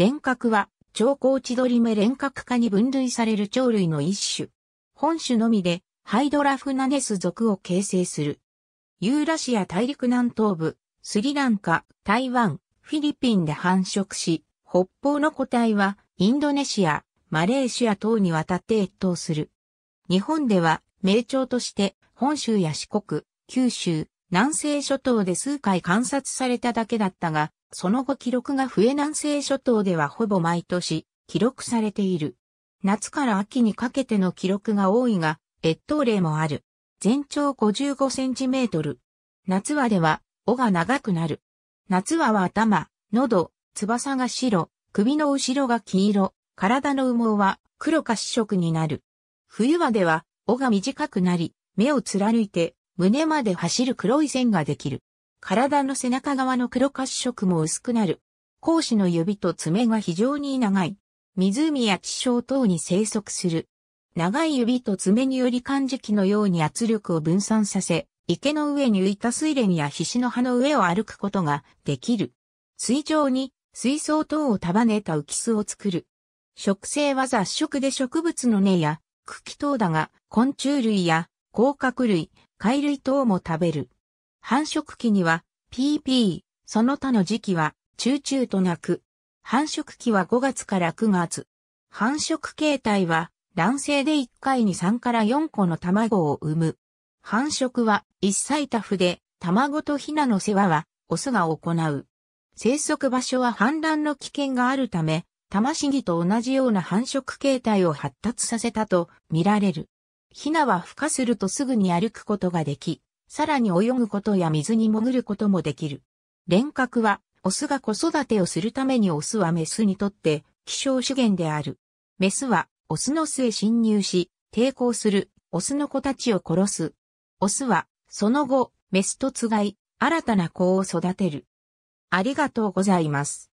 連角は、超高地取り目連角化に分類される鳥類の一種。本種のみで、ハイドラフナネス属を形成する。ユーラシア大陸南東部、スリランカ、台湾、フィリピンで繁殖し、北方の個体は、インドネシア、マレーシア等にわたって越冬する。日本では、名鳥として、本州や四国、九州、南西諸島で数回観察されただけだったが、その後記録が増え南西諸島ではほぼ毎年記録されている。夏から秋にかけての記録が多いが、越冬例もある。全長55センチメートル。夏はでは、尾が長くなる。夏はは頭、喉、翼が白、首の後ろが黄色、体の羽毛は黒か紫色になる。冬はでは、尾が短くなり、目を貫いて、胸まで走る黒い線ができる。体の背中側の黒褐色も薄くなる。講子の指と爪が非常に長い。湖や地層等に生息する。長い指と爪により漢字器のように圧力を分散させ、池の上に浮いた水蓮や菱の葉の上を歩くことができる。水上に水槽等を束ねた浮き巣を作る。植生は雑食で植物の根や茎等だが、昆虫類や甲殻類、貝類等も食べる。繁殖期には PP、その他の時期は中々と鳴く。繁殖期は5月から9月。繁殖形態は卵生で1回に3から4個の卵を産む。繁殖は一歳タフで卵とヒナの世話はオスが行う。生息場所は氾濫の危険があるため、マシギと同じような繁殖形態を発達させたと見られる。ヒナは孵化するとすぐに歩くことができ、さらに泳ぐことや水に潜ることもできる。連角は、オスが子育てをするためにオスはメスにとって希少資源である。メスは、オスの巣へ侵入し、抵抗する、オスの子たちを殺す。オスは、その後、メスとつがい、新たな子を育てる。ありがとうございます。